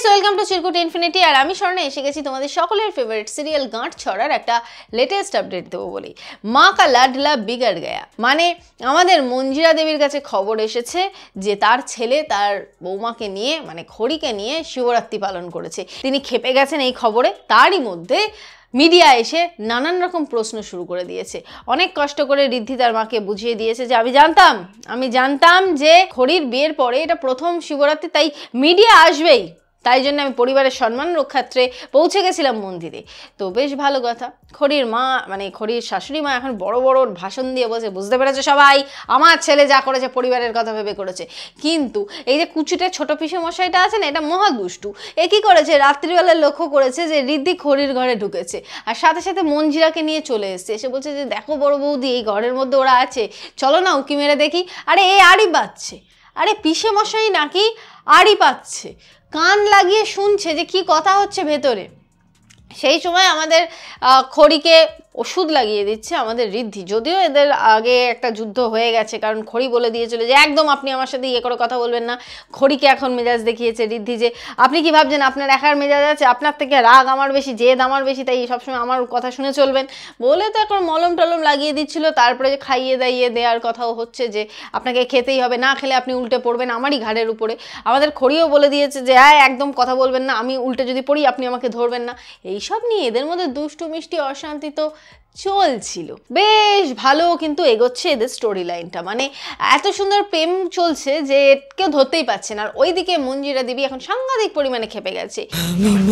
guys welcome to Chirkut infinity আর আমি স্বর্ণে এসে গেছি তোমাদের সকলের ফেভারিট সিরিয়াল গাঁট ছড়ার একটা লেটেস্ট আপডেট দেবো বলি মা কা লাডলা বিগার গয়া মানে আমাদের মঞ্জিরা দেবীর কাছে খবর এসেছে যে তার ছেলে তার বৌমাকে নিয়ে মানে খড়িকে নিয়ে শিবরাত্রি পালন করেছে তিনি খেপে গেছেন এই খবরে তারই মধ্যে মিডিয়া এসে নানান রকম প্রশ্ন শুরু করে দিয়েছে অনেক কষ্ট করে ঋদ্ধি তার মাকে বুঝিয়ে দিয়েছে যে আমি জানতাম আমি জানতাম যে খড়ির বিয়ের পরে এটা প্রথম শিবরাত্রি তাই মিডিয়া আসবেই তাই জন্য আমি পরিবারের সম্মান রক্ষার্থে পৌঁছে গেছিলাম মন্দিরে তো বেশ ভালো কথা খড়ির মা মানে খড়ির শাশুড়ি মা এখন বড় বড় ভাষণ দিয়ে বসে বুঝতে পেরেছে সবাই আমার ছেলে যা করেছে পরিবারের কথা ভেবে করেছে কিন্তু এই যে কুচুটে ছোট পিসে মশাইটা আছে না এটা মহা দুষ্টু এ কী করেছে রাত্রিবেলা লক্ষ্য করেছে যে রিদ্ধি খড়ির ঘরে ঢুকেছে আর সাথে সাথে মঞ্জিরাকে নিয়ে চলে এসছে এসে বলছে যে দেখো বড় বৌদি এই ঘরের মধ্যে ওরা আছে চলো না উকি মেরে দেখি আরে এ আরই পাচ্ছে আরে পিসে মশাই নাকি আরই পাচ্ছে কান লাগিয়ে শুনছে যে কি কথা হচ্ছে ভেতরে সেই সময় আমাদের খড়িকে ওষুধ লাগিয়ে দিচ্ছে আমাদের ঋদ্ধি যদিও এদের আগে একটা যুদ্ধ হয়ে গেছে কারণ খড়ি বলে দিয়েছিল যে একদম আপনি আমার সাথে ইয়ে করে কথা বলবেন না খড়িকে এখন মেজাজ দেখিয়েছে ঋদ্ধি যে আপনি কি ভাবছেন আপনার একার মেজাজ আছে আপনার থেকে রাগ আমার বেশি জেদ আমার বেশি তাই সবসময় আমার কথা শুনে চলবেন বলে তো এখন মলম টলম লাগিয়ে দিচ্ছিল তারপরে খাইয়ে দাইয়ে দেওয়ার কথাও হচ্ছে যে আপনাকে খেতেই হবে না খেলে আপনি উল্টে পড়বেন আমারই ঘাড়ের উপরে আমাদের খড়িও বলে দিয়েছে যে হ্যাঁ একদম কথা বলবেন না আমি উল্টে যদি পড়ি আপনি আমাকে ধরবেন না এইসব নিয়ে এদের মধ্যে দুষ্টু মিষ্টি অশান্তি তো চলছিল বেশ ভালো কিন্তু এগোচ্ছে এদের স্টোরি লাইনটা মানে এত সুন্দর প্রেম চলছে যে কেউ ধরতেই পারছে না আর ওইদিকে মঞ্জিরা দেবী এখন সাংঘাতিক পরিমাণে খেপে গেছে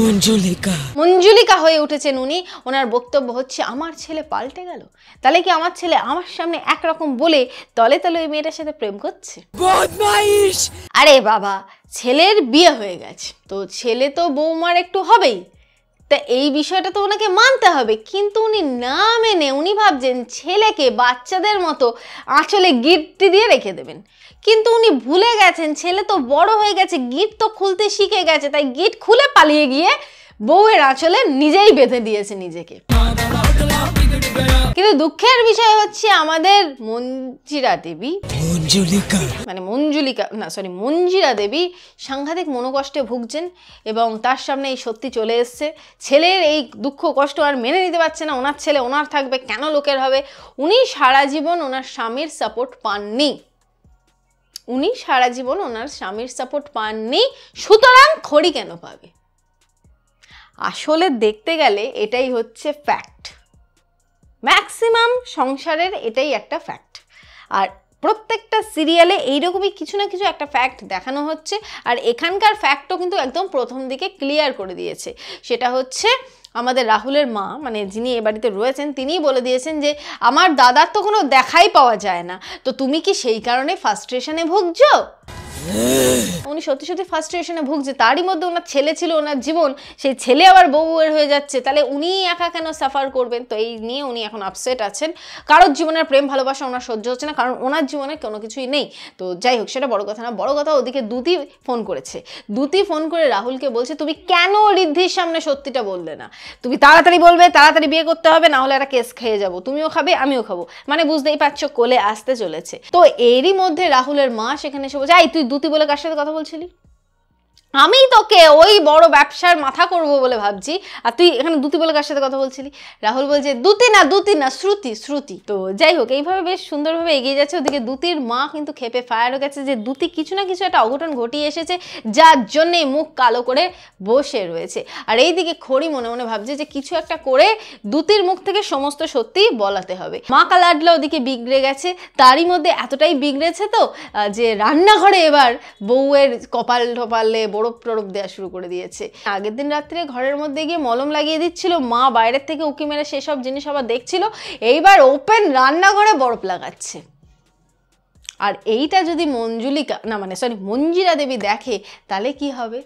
মঞ্জুলিকা মঞ্জুলিকা হয়ে উঠেছেন উনি ওনার বক্তব্য হচ্ছে আমার ছেলে পাল্টে গেল তাহলে কি আমার ছেলে আমার সামনে একরকম বলে তলে তলে ওই মেয়েটার সাথে প্রেম করছে আরে বাবা ছেলের বিয়ে হয়ে গেছে তো ছেলে তো বৌমার একটু হবেই তা এই বিষয়টা তো ওনাকে মানতে হবে কিন্তু উনি না মেনে উনি ভাবছেন ছেলেকে বাচ্চাদের মতো আঁচলে গিটটি দিয়ে রেখে দেবেন কিন্তু উনি ভুলে গেছেন ছেলে তো বড় হয়ে গেছে গিট তো খুলতে শিখে গেছে তাই গিট খুলে পালিয়ে গিয়ে বউয়ের আঁচলে নিজেই বেঁধে দিয়েছে নিজেকে কিন্তু দুঃখের বিষয় হচ্ছে আমাদের মঞ্জিরা দেবী মঞ্জুলিকা মানে মঞ্জুলিকা না সরি মঞ্জিরা দেবী সাংঘাতিক মনোকষ্টে ভুগছেন এবং তার সামনে এই সত্যি চলে এসছে ছেলের এই দুঃখ কষ্ট আর মেনে নিতে পারছে না ওনার ছেলে ওনার থাকবে কেন লোকের হবে উনি সারা জীবন ওনার স্বামীর সাপোর্ট পাননি উনি সারা জীবন ওনার স্বামীর সাপোর্ট পাননি সুতরাং খড়ি কেন পাবে আসলে দেখতে গেলে এটাই হচ্ছে ফ্যাক্ট ম্যাক্সিমাম সংসারের এটাই একটা ফ্যাক্ট আর প্রত্যেকটা সিরিয়ালে এইরকমই কিছু না কিছু একটা ফ্যাক্ট দেখানো হচ্ছে আর এখানকার ফ্যাক্টও কিন্তু একদম প্রথম দিকে ক্লিয়ার করে দিয়েছে সেটা হচ্ছে আমাদের রাহুলের মা মানে যিনি এ বাড়িতে রয়েছেন তিনিই বলে দিয়েছেন যে আমার দাদার তো কোনো দেখাই পাওয়া যায় না তো তুমি কি সেই কারণে ফার্স্ট্রেশনে ভুগছো উনি সত্যি সত্যি ফার্স্ট্রেশনে ভুগছে তারই মধ্যে ওনার ছেলে ছিল ওনার জীবন সেই ছেলে আবার বউ হয়ে যাচ্ছে তাহলে উনি একা কেন সাফার করবেন তো এই নিয়ে উনি এখন আপসেট আছেন কারোর জীবনের প্রেম ভালোবাসা ওনার সহ্য হচ্ছে না কারণ ওনার জীবনে কোনো কিছুই নেই তো যাই হোক সেটা বড় কথা না বড় কথা ওদিকে দুতি ফোন করেছে দুতি ফোন করে রাহুলকে বলছে তুমি কেন ঋদ্ধির সামনে সত্যিটা বললে না তুমি তাড়াতাড়ি বলবে তাড়াতাড়ি বিয়ে করতে হবে না হলে একটা কেস খেয়ে যাবো তুমিও খাবে আমিও খাবো মানে বুঝতেই পারছো কোলে আসতে চলেছে তো এরই মধ্যে রাহুলের মা সেখানে এসে বলছে আই তুই তুই দুতি বলে কার সাথে কথা বলছিলি আমি তোকে ওই বড় ব্যবসার মাথা করব বলে ভাবছি আর তুই এখানে দুতি বলে কার সাথে কথা বলছিলি রাহুল বলছে দুতি না দুতি না শ্রুতি শ্রুতি তো যাই হোক এইভাবে বেশ সুন্দরভাবে এগিয়ে যাচ্ছে ওদিকে দুতির মা কিন্তু খেপে ফায়ার হয়ে গেছে যে দুতি কিছু না কিছু একটা অঘটন ঘটিয়ে এসেছে যার জন্যে মুখ কালো করে বসে রয়েছে আর এই দিকে খড়ি মনে মনে ভাবছে যে কিছু একটা করে দুতির মুখ থেকে সমস্ত সত্যি বলাতে হবে মা কালাডলা ওদিকে বিগড়ে গেছে তারই মধ্যে এতটাই বিগড়েছে তো যে রান্নাঘরে এবার বউয়ের কপাল ঠপালে বরফ টরফ দেওয়া শুরু করে দিয়েছে আগের দিন রাত্রে ঘরের মধ্যে গিয়ে মলম লাগিয়ে দিচ্ছিল মা বাইরের থেকে উকি মেরে সেসব জিনিস আবার দেখছিল এইবার ওপেন রান্নাঘরে বরফ লাগাচ্ছে আর এইটা যদি মঞ্জুলিকা না মানে সরি মঞ্জিরা দেবী দেখে তাহলে কি হবে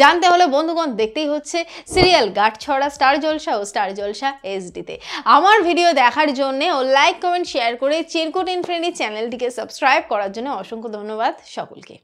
জানতে হলে বন্ধুগণ দেখতেই হচ্ছে সিরিয়াল ছড়া স্টার জলসা ও স্টার জলসা ডিতে আমার ভিডিও দেখার জন্য ও লাইক কমেন্ট শেয়ার করে চিরকুট ইনফ্রেন্ডি চ্যানেলটিকে সাবস্ক্রাইব করার জন্য অসংখ্য ধন্যবাদ সকলকে